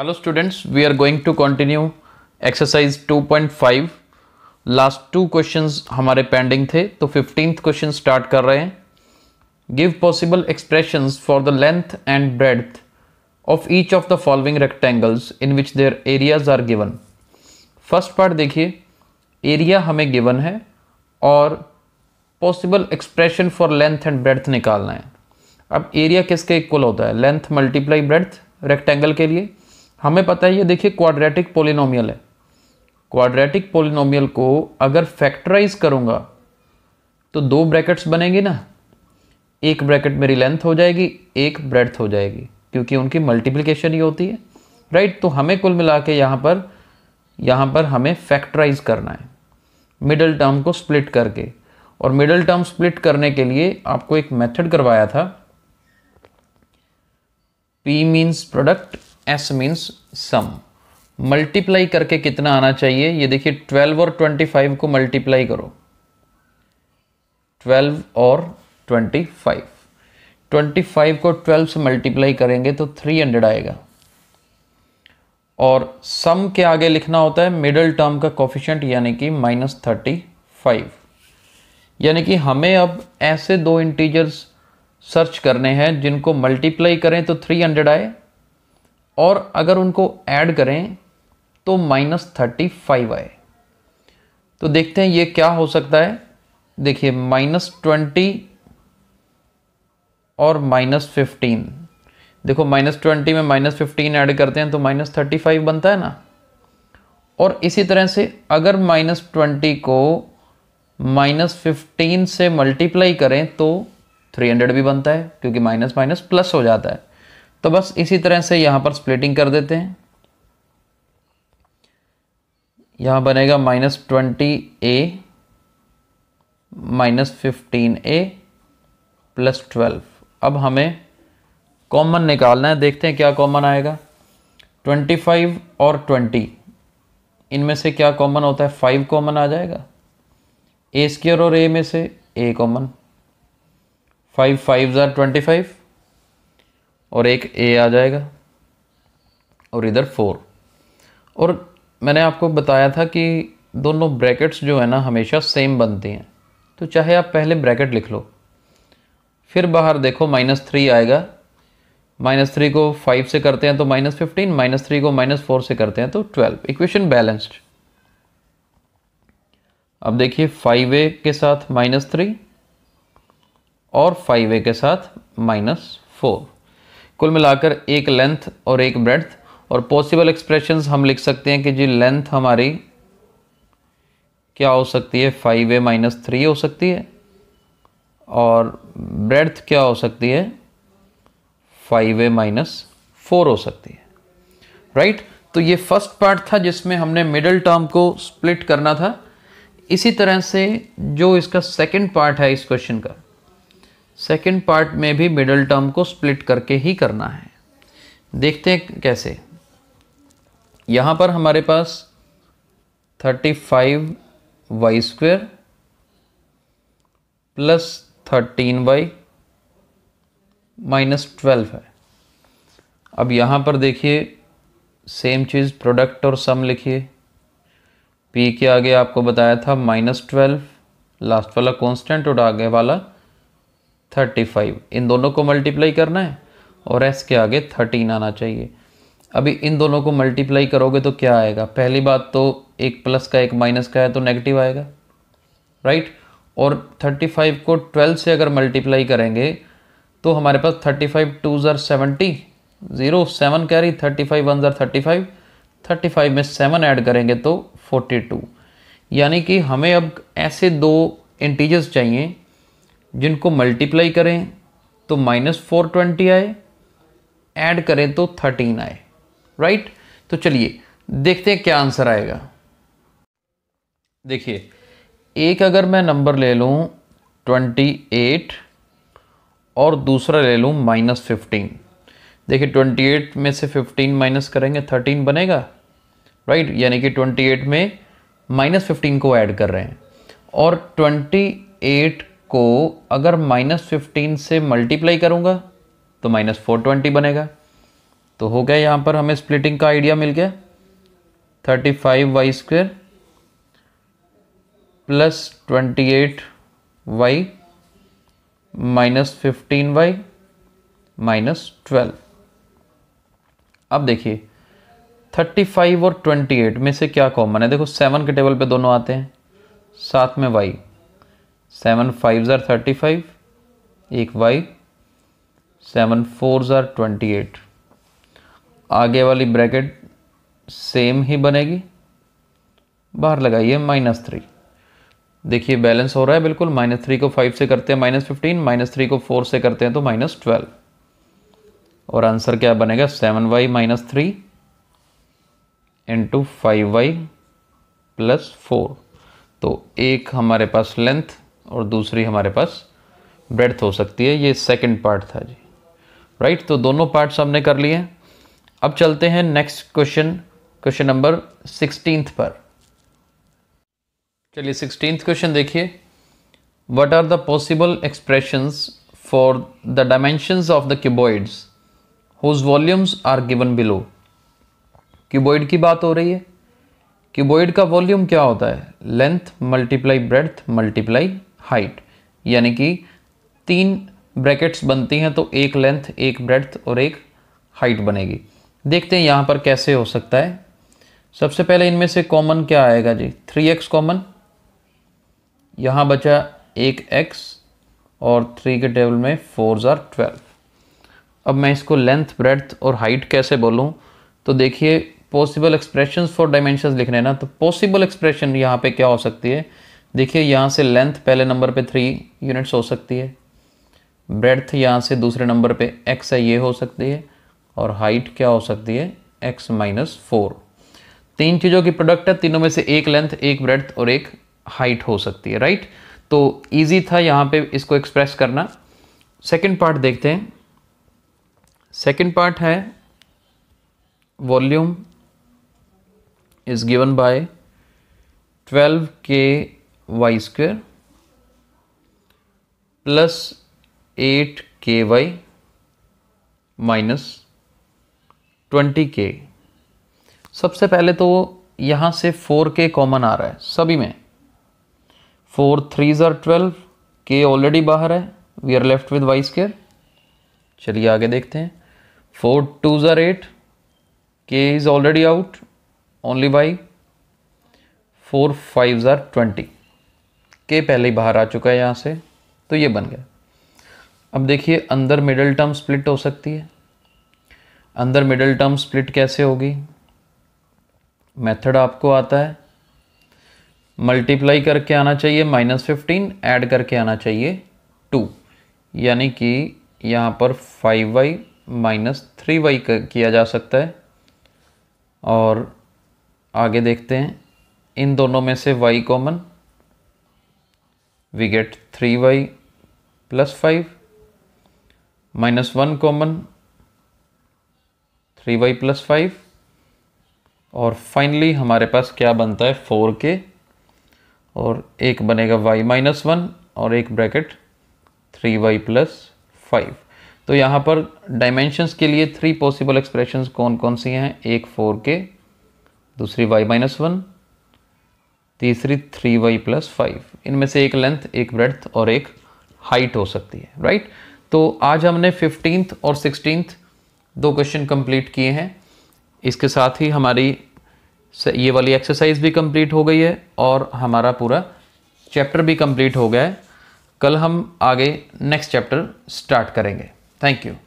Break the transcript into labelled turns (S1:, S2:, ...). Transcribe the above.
S1: Hello students we are going to continue exercise 2.5 last two questions हमारे pending थे तो fifteenth question start कर रहे हैं give possible expressions for the length and breadth of each of the following rectangles in which their areas are given first part देखिए area हमें given है और possible expression for length and breadth निकालना है अब एरिया किसके equal होता है लेंथ मल्टीप्लाई ब्रेड्थ रेक्टेंगल के लिए हमें पता है ये देखिए क्वाड्रेटिक पोलिनोमियल है क्वाड्रेटिक पोलिनोमियल को अगर फैक्टराइज करूँगा तो दो ब्रैकेट्स बनेंगे ना एक ब्रैकेट मेरी लेंथ हो जाएगी एक ब्रेड्थ हो जाएगी क्योंकि उनकी मल्टीप्लिकेशन ही होती है राइट तो हमें कुल मिला के यहाँ पर यहाँ पर हमें फैक्टराइज करना है मिडल टर्म को स्प्लिट करके और मिडल टर्म स्प्लिट करने के लिए आपको एक मेथड करवाया था P means product S means sum multiply करके कितना आना चाहिए ये देखिए ट्वेल्व और ट्वेंटी फाइव को मल्टीप्लाई करो ट्वेल्व और ट्वेंटी फाइव ट्वेंटी फाइव को ट्वेल्व से मल्टीप्लाई करेंगे तो थ्री हंड्रेड आएगा और सम के आगे लिखना होता है मिडल टर्म का कॉफिशेंट यानी कि माइनस थर्टी फाइव यानी कि हमें अब ऐसे दो इंटीजर्स सर्च करने हैं जिनको मल्टीप्लाई करें तो थ्री हंड्रेड आए और अगर उनको ऐड करें तो माइनस थर्टी फाइव आए तो देखते हैं ये क्या हो सकता है देखिए माइनस ट्वेंटी और माइनस फिफ्टीन देखो माइनस ट्वेंटी में माइनस फिफ्टीन ऐड करते हैं तो माइनस थर्टी फाइव बनता है ना और इसी तरह से अगर माइनस ट्वेंटी को माइनस फिफ्टीन से मल्टीप्लाई करें तो थ्री हंड्रेड भी बनता है क्योंकि माइनस माइनस प्लस हो जाता है तो बस इसी तरह से यहाँ पर स्प्लिटिंग कर देते हैं यहाँ बनेगा minus twenty a minus fifteen a plus twelve अब हमें कॉमन निकालना है देखते हैं क्या कॉमन आएगा ट्वेंटी फाइव और ट्वेंटी इनमें से क्या कॉमन होता है फाइव कॉमन आ जाएगा ए स्क्र और ए में से ए कॉमन फाइव फाइव ज़ार ट्वेंटी फाइव और एक ए आ जाएगा और इधर फोर और मैंने आपको बताया था कि दोनों ब्रैकेट्स जो है ना हमेशा सेम बनती हैं तो चाहे आप पहले ब्रैकेट लिख लो फिर बाहर देखो माइनस थ्री आएगा माइनस थ्री को फाइव से करते हैं तो माइनस फिफ्टीन माइनस थ्री को माइनस फोर से करते हैं तो ट्वेल्व इक्वेशन बैलेंस्ड अब देखिए फाइव ए के साथ माइनस थ्री और फाइव ए के साथ माइनस फोर कुल मिलाकर एक लेंथ और एक ब्रेड और पॉसिबल एक्सप्रेशन हम लिख सकते हैं कि जी लेंथ हमारी क्या हो सकती है फाइव ए माइनस थ्री हो सकती है और ब्रेड क्या हो सकती है फाइव ए माइनस फोर हो सकती है राइट right? तो ये फर्स्ट पार्ट था जिसमें हमने मिडल टर्म को स्प्लिट करना था इसी तरह से जो इसका सेकंड पार्ट है इस क्वेश्चन का सेकेंड पार्ट में भी मिडल टर्म को स्प्लिट करके ही करना है देखते हैं कैसे यहाँ पर हमारे पास thirty five y square plus thirteen y minus twelve है अब यहाँ पर देखिए सेम चीज़ प्रोडक्ट और सम लिखिए पी के आगे आपको बताया था माइनस ट्वेल्व लास्ट वाला कांस्टेंट और आगे वाला थर्टी फाइव इन दोनों को मल्टीप्लाई करना है और एस के आगे थर्टीन आना चाहिए अभी इन दोनों को मल्टीप्लाई करोगे तो क्या आएगा पहली बात तो एक प्लस का एक माइनस का है तो नेगेटिव आएगा राइट और थर्टी फाइव को ट्वेल्व से अगर मल्टीप्लाई करेंगे तो हमारे पास थर्टी फाइव टू ज़र सेवेंटी ज़ीरो सेवन कह रही थर्टी फाइव वन ज़र थर्टी फाइव थर्टी फाइव में सेवन ऐड करेंगे तो फोर्टी टू यानी कि हमें अब ऐसे दो इंटीजर्स चाहिए जिनको मल्टीप्लाई करें तो माइनस फोर ट्वेंटी आए ऐड करें तो थर्टीन आए राइट तो चलिए देखते हैं क्या आंसर आएगा देखिए एक अगर मैं नंबर ले लूँ ट्वेंटी एट और दूसरा ले लूँ माइनस फिफ्टीन देखिए ट्वेंटी एट में से फिफ्टीन माइनस करेंगे थर्टीन बनेगा राइट यानी कि ट्वेंटी एट में माइनस फिफ्टीन को ऐड कर रहे हैं और ट्वेंटी एट को अगर माइनस फिफ्टीन से मल्टीप्लाई करूंगा तो माइनस फोर ट्वेंटी बनेगा तो हो गया यहाँ पर हमें स्प्लिटिंग का आइडिया मिल गया thirty five y square plus twenty eight y minus fifteen y minus twelve अब देखिए थर्टी फाइव और ट्वेंटी एट में से क्या कॉमन है देखो सेवन के टेबल पे दोनों आते हैं साथ में वाई सेवन फाइव ज़ार थर्टी फाइव एक वाई सेवन फोर ज़ार ट्वेंटी एट आगे वाली ब्रैकेट सेम ही बनेगी बाहर लगाइए माइनस थ्री देखिए बैलेंस हो रहा है बिल्कुल माइनस थ्री को फाइव से करते हैं माइनस फिफ्टीन माइनस थ्री को फोर से करते हैं तो माइनस ट्वेल्व और आंसर क्या बनेगा seven y minus three into five y plus four तो एक हमारे पास लेंथ और दूसरी हमारे पास ब्रेडथ हो सकती है ये सेकंड पार्ट था जी राइट right? तो दोनों पार्ट हमने कर लिए अब चलते हैं next question question number sixteen पर चलिए सिक्सटीन क्वेश्चन देखिए what are the possible expressions for the dimensions of the cuboids whose volumes are given below cuboid की बात हो रही है क्यूबॉइड का वॉल्यूम क्या होता है length multiply breadth multiply height यानी कि तीन ब्रैकेट्स बनती हैं तो एक लेंथ एक ब्रेड्थ और एक हाइट बनेगी देखते हैं यहाँ पर कैसे हो सकता है सबसे पहले इनमें से कॉमन क्या आएगा जी थ्री एक्स कॉमन यहाँ बचा एक एक्स और थ्री के टेबल में फोर ज़ार ट्वेल्व अब मैं इसको लेंथ ब्रेड्थ और हाइट कैसे बोलूँ तो देखिए पॉसिबल एक्सप्रेशन फॉर डायमेंशन लिखने ना तो पॉसिबल एक्सप्रेशन यहाँ पर क्या हो सकती है देखिए यहाँ से लेंथ पहले नंबर पे थ्री यूनिट्स हो सकती है ब्रेड्थ यहाँ से दूसरे नंबर पे एक्स है ये हो सकती है और हाइट क्या हो सकती है एक्स माइनस फोर तीन चीज़ों की प्रोडक्ट है तीनों में से एक लेंथ एक ब्रेड्थ और एक हाइट हो सकती है राइट तो ईजी था यहाँ पर इसको एक्सप्रेस करना सेकेंड पार्ट देखते हैं सेकेंड पार्ट है volume is given by 12 k y square plus eight k y minus twenty k सबसे पहले तो यहाँ से फोर के कॉमन आ रहा है सभी में फोर थ्री ज़र ट्वेल्व के ऑलरेडी बाहर है we are left with y square चलिए आगे देखते हैं फोर टू ज़ार eight k is already out only y four five ज़ार ट्वेंटी के पहले ही बाहर आ चुका है यहाँ से तो ये बन गया अब देखिए अंदर मिडल टर्म स्प्लिट हो सकती है अंदर मिडल टर्म स्प्लिट कैसे होगी मेथड आपको आता है मल्टीप्लाई करके आना चाहिए माइनस फिफ्टीन ऐड करके आना चाहिए टू यानी कि यहाँ पर five y minus three y किया जा सकता है और आगे देखते हैं इन दोनों में से y common we get 3y plus 5 minus 1 common 3y plus 5 और फाइनली हमारे पास क्या बनता है 4k और एक बनेगा y माइनस वन और एक ब्रैकेट 3y प्लस फाइव तो यहाँ पर डायमेंशंस के लिए थ्री पॉसिबल एक्सप्रेशंस कौन कौन सी हैं एक 4k दूसरी y माइनस वन तीसरी थ्री वाई प्लस फाइव इनमें से एक लेंथ एक ब्रेड और एक हाइट हो सकती है राइट तो आज हमने फिफ्टींथ और सिक्सटीनथ दो क्वेश्चन कंप्लीट किए हैं इसके साथ ही हमारी ये वाली एक्सरसाइज भी कंप्लीट हो गई है और हमारा पूरा चैप्टर भी कंप्लीट हो गया है कल हम आगे नेक्स्ट चैप्टर स्टार्ट करेंगे थैंक यू